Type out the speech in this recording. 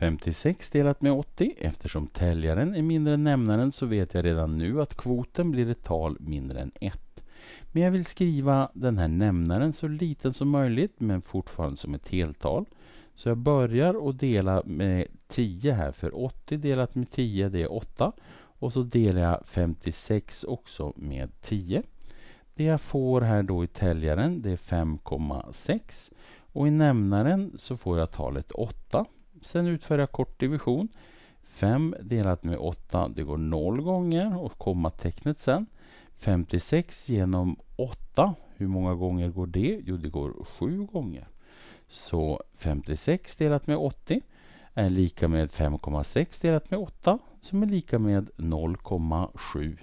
56 delat med 80. Eftersom täljaren är mindre än nämnaren så vet jag redan nu att kvoten blir ett tal mindre än 1. Men jag vill skriva den här nämnaren så liten som möjligt men fortfarande som ett heltal. Så jag börjar och dela med 10 här för 80 delat med 10 det är 8. Och så delar jag 56 också med 10. Det jag får här då i täljaren det är 5,6 och i nämnaren så får jag talet 8 Sen utför jag kort division. 5 delat med 8, det går 0 gånger och kommatecknet sen. 56 genom 8, hur många gånger går det? Jo, det går 7 gånger. Så 56 delat med 80 är lika med 5,6 delat med 8 som är lika med 0,7